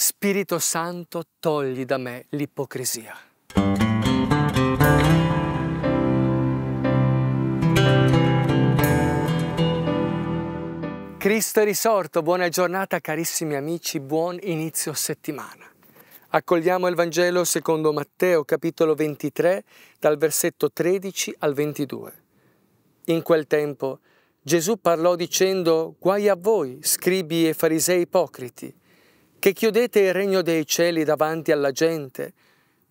Spirito Santo, togli da me l'ipocrisia. Cristo è risorto, buona giornata carissimi amici, buon inizio settimana. Accogliamo il Vangelo secondo Matteo capitolo 23 dal versetto 13 al 22. In quel tempo Gesù parlò dicendo, guai a voi, scribi e farisei ipocriti che chiudete il regno dei cieli davanti alla gente,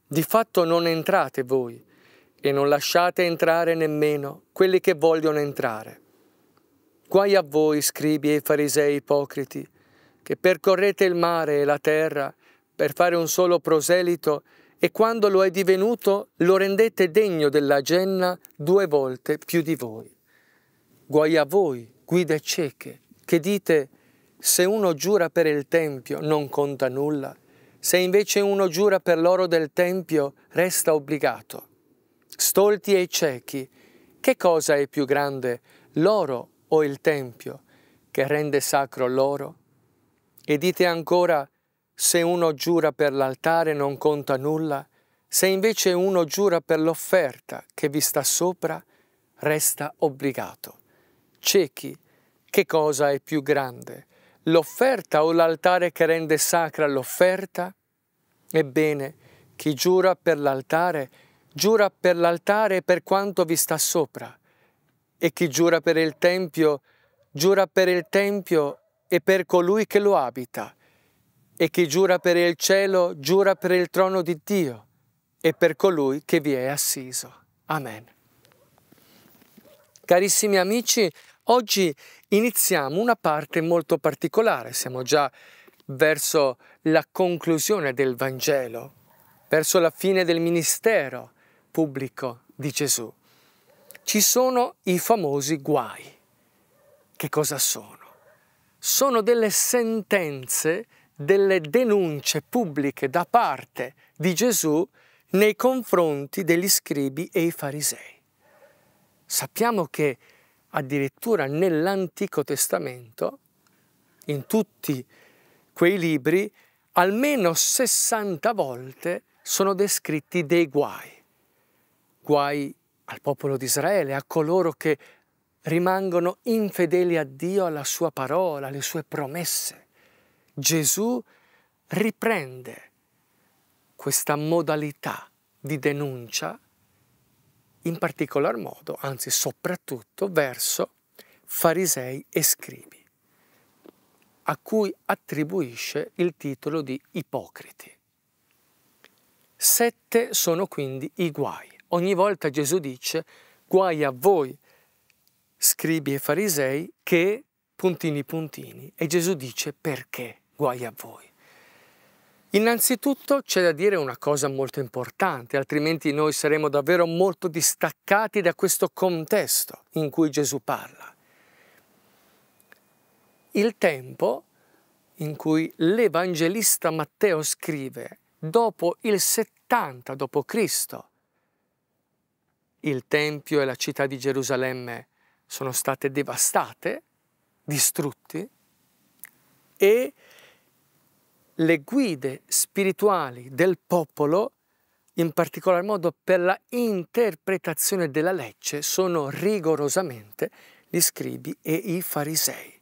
di fatto non entrate voi e non lasciate entrare nemmeno quelli che vogliono entrare. Guai a voi, scribi e farisei ipocriti, che percorrete il mare e la terra per fare un solo proselito e quando lo è divenuto lo rendete degno della genna due volte più di voi. Guai a voi, guide cieche, che dite se uno giura per il Tempio non conta nulla, se invece uno giura per l'oro del Tempio resta obbligato. Stolti e ciechi, che cosa è più grande, l'oro o il Tempio, che rende sacro l'oro? E dite ancora, se uno giura per l'altare non conta nulla, se invece uno giura per l'offerta che vi sta sopra, resta obbligato. Ciechi, che cosa è più grande, l'offerta o l'altare che rende sacra l'offerta? Ebbene, chi giura per l'altare, giura per l'altare e per quanto vi sta sopra. E chi giura per il Tempio, giura per il Tempio e per colui che lo abita. E chi giura per il cielo, giura per il trono di Dio e per colui che vi è assiso. Amen. Carissimi amici, Oggi iniziamo una parte molto particolare, siamo già verso la conclusione del Vangelo, verso la fine del ministero pubblico di Gesù. Ci sono i famosi guai. Che cosa sono? Sono delle sentenze, delle denunce pubbliche da parte di Gesù nei confronti degli scribi e i farisei. Sappiamo che addirittura nell'Antico Testamento, in tutti quei libri, almeno 60 volte sono descritti dei guai. Guai al popolo di Israele, a coloro che rimangono infedeli a Dio, alla sua parola, alle sue promesse. Gesù riprende questa modalità di denuncia in particolar modo, anzi soprattutto, verso farisei e scribi, a cui attribuisce il titolo di ipocriti. Sette sono quindi i guai. Ogni volta Gesù dice guai a voi, scribi e farisei, che puntini puntini. E Gesù dice perché guai a voi. Innanzitutto c'è da dire una cosa molto importante, altrimenti noi saremo davvero molto distaccati da questo contesto in cui Gesù parla. Il tempo in cui l'Evangelista Matteo scrive dopo il 70 d.C. Il Tempio e la città di Gerusalemme sono state devastate, distrutte e le guide spirituali del popolo, in particolar modo per la interpretazione della legge, sono rigorosamente gli scribi e i farisei.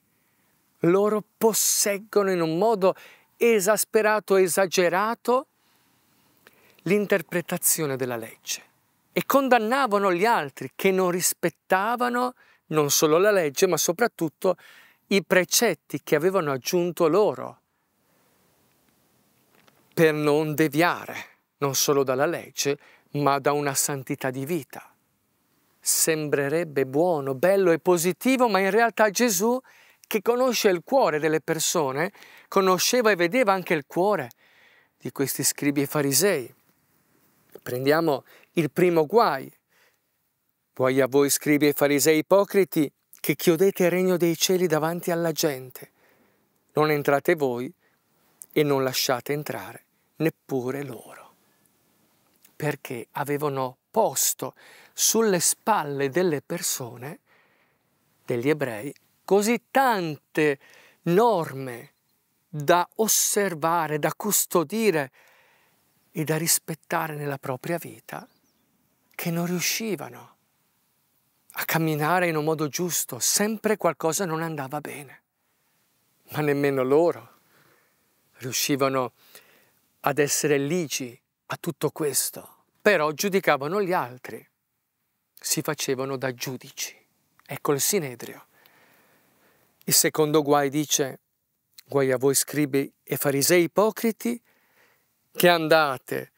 Loro posseggono in un modo esasperato, esagerato, l'interpretazione della legge e condannavano gli altri che non rispettavano non solo la legge, ma soprattutto i precetti che avevano aggiunto loro per non deviare non solo dalla legge, ma da una santità di vita. Sembrerebbe buono, bello e positivo, ma in realtà Gesù, che conosce il cuore delle persone, conosceva e vedeva anche il cuore di questi scribi e farisei. Prendiamo il primo guai. Guai a voi scribi e farisei ipocriti che chiudete il regno dei cieli davanti alla gente. Non entrate voi e non lasciate entrare neppure loro, perché avevano posto sulle spalle delle persone, degli ebrei, così tante norme da osservare, da custodire e da rispettare nella propria vita, che non riuscivano a camminare in un modo giusto, sempre qualcosa non andava bene, ma nemmeno loro riuscivano a ad essere lici a tutto questo, però giudicavano gli altri, si facevano da giudici. Ecco il Sinedrio. Il secondo guai dice, guai a voi scribi e farisei ipocriti, che andate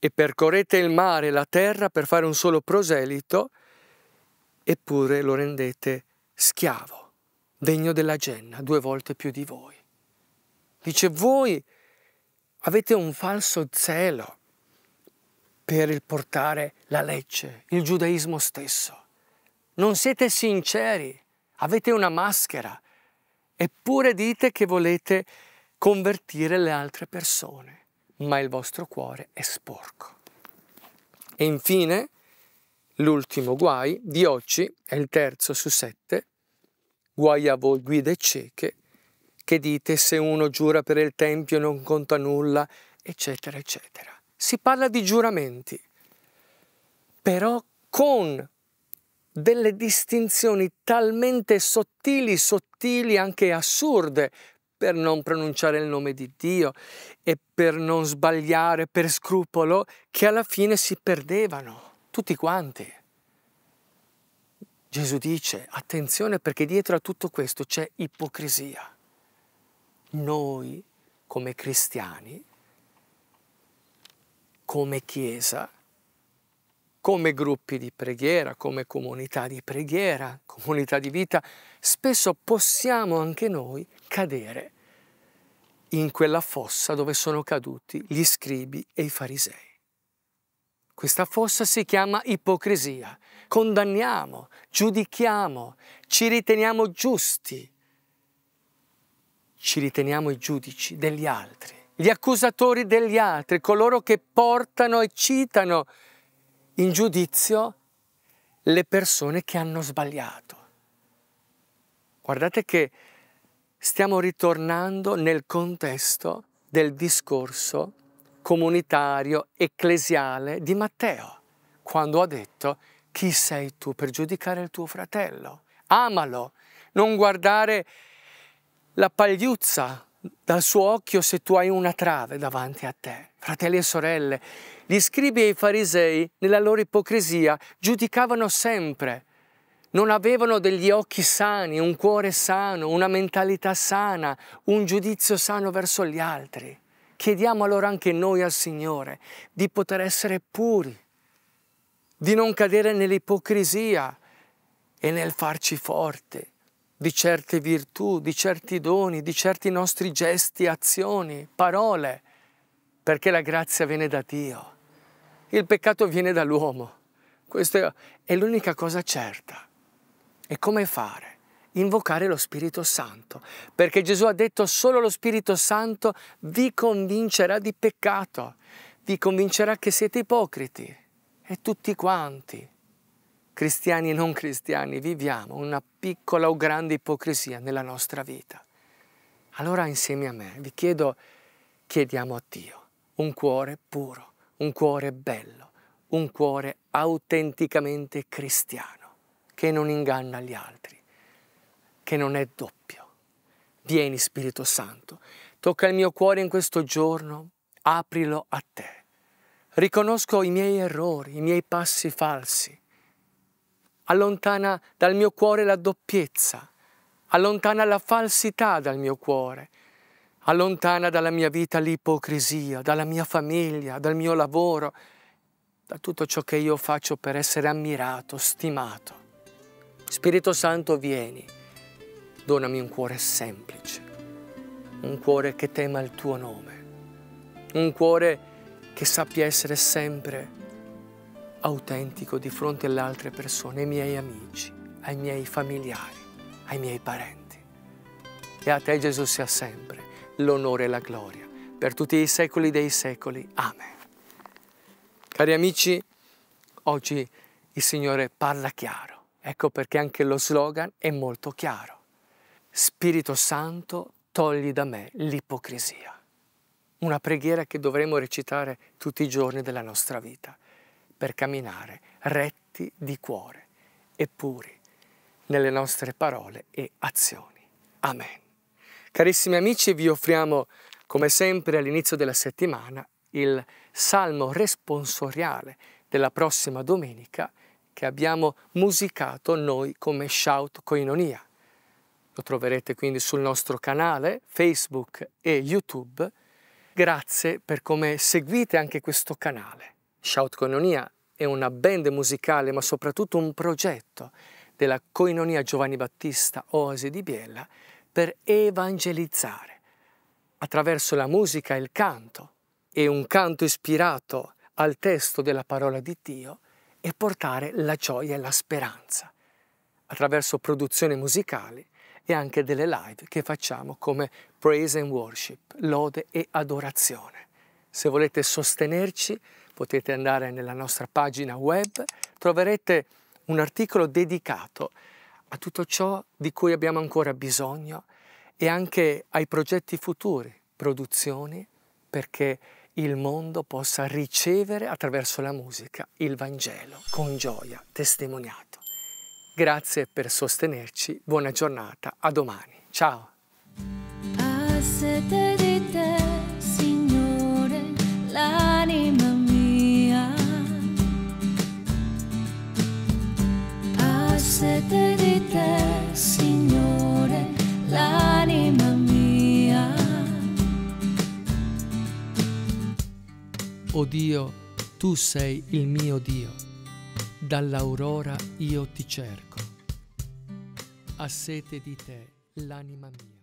e percorrete il mare e la terra per fare un solo proselito, eppure lo rendete schiavo, degno della genna, due volte più di voi. Dice, voi avete un falso zelo per il portare la legge, il giudaismo stesso. Non siete sinceri, avete una maschera, eppure dite che volete convertire le altre persone, ma il vostro cuore è sporco. E infine, l'ultimo guai di oggi è il terzo su sette, guai a voi guide cieche che dite se uno giura per il Tempio non conta nulla, eccetera, eccetera. Si parla di giuramenti, però con delle distinzioni talmente sottili, sottili, anche assurde, per non pronunciare il nome di Dio e per non sbagliare per scrupolo, che alla fine si perdevano tutti quanti. Gesù dice, attenzione perché dietro a tutto questo c'è ipocrisia noi come cristiani, come Chiesa, come gruppi di preghiera, come comunità di preghiera, comunità di vita, spesso possiamo anche noi cadere in quella fossa dove sono caduti gli scribi e i farisei. Questa fossa si chiama ipocrisia. Condanniamo, giudichiamo, ci riteniamo giusti, ci riteniamo i giudici degli altri, gli accusatori degli altri, coloro che portano e citano in giudizio le persone che hanno sbagliato. Guardate che stiamo ritornando nel contesto del discorso comunitario, ecclesiale di Matteo, quando ha detto chi sei tu per giudicare il tuo fratello? Amalo, non guardare la pagliuzza dal suo occhio se tu hai una trave davanti a te. Fratelli e sorelle, gli scribi e i farisei, nella loro ipocrisia, giudicavano sempre. Non avevano degli occhi sani, un cuore sano, una mentalità sana, un giudizio sano verso gli altri. Chiediamo allora anche noi al Signore di poter essere puri, di non cadere nell'ipocrisia e nel farci forti di certe virtù, di certi doni, di certi nostri gesti, azioni, parole, perché la grazia viene da Dio. Il peccato viene dall'uomo. Questa è l'unica cosa certa. E come fare? Invocare lo Spirito Santo, perché Gesù ha detto solo lo Spirito Santo vi convincerà di peccato, vi convincerà che siete ipocriti e tutti quanti cristiani e non cristiani, viviamo una piccola o grande ipocrisia nella nostra vita. Allora insieme a me vi chiedo, chiediamo a Dio un cuore puro, un cuore bello, un cuore autenticamente cristiano, che non inganna gli altri, che non è doppio. Vieni Spirito Santo, tocca il mio cuore in questo giorno, aprilo a te. Riconosco i miei errori, i miei passi falsi, allontana dal mio cuore la doppiezza, allontana la falsità dal mio cuore, allontana dalla mia vita l'ipocrisia, dalla mia famiglia, dal mio lavoro, da tutto ciò che io faccio per essere ammirato, stimato. Spirito Santo, vieni, donami un cuore semplice, un cuore che tema il tuo nome, un cuore che sappia essere sempre autentico di fronte alle altre persone, ai miei amici, ai miei familiari, ai miei parenti. E a te Gesù sia sempre l'onore e la gloria, per tutti i secoli dei secoli. Amen. Cari amici, oggi il Signore parla chiaro. Ecco perché anche lo slogan è molto chiaro. Spirito Santo, togli da me l'ipocrisia. Una preghiera che dovremo recitare tutti i giorni della nostra vita per camminare retti di cuore e puri nelle nostre parole e azioni. Amen. Carissimi amici, vi offriamo come sempre all'inizio della settimana il salmo responsoriale della prossima domenica che abbiamo musicato noi come Shout Koinonia. Lo troverete quindi sul nostro canale Facebook e YouTube. Grazie per come seguite anche questo canale. Shout Coinonia è una band musicale, ma soprattutto un progetto della Coinonia Giovanni Battista Oasi di Biella per evangelizzare attraverso la musica e il canto, e un canto ispirato al testo della parola di Dio, e portare la gioia e la speranza attraverso produzioni musicali e anche delle live che facciamo come praise and worship, lode e adorazione. Se volete sostenerci, potete andare nella nostra pagina web, troverete un articolo dedicato a tutto ciò di cui abbiamo ancora bisogno e anche ai progetti futuri, produzioni, perché il mondo possa ricevere attraverso la musica il Vangelo con gioia testimoniato. Grazie per sostenerci, buona giornata, a domani, ciao! sete di te, Signore, l'anima mia. O Dio, tu sei il mio Dio, dall'aurora io ti cerco. Ha sete di te, l'anima mia.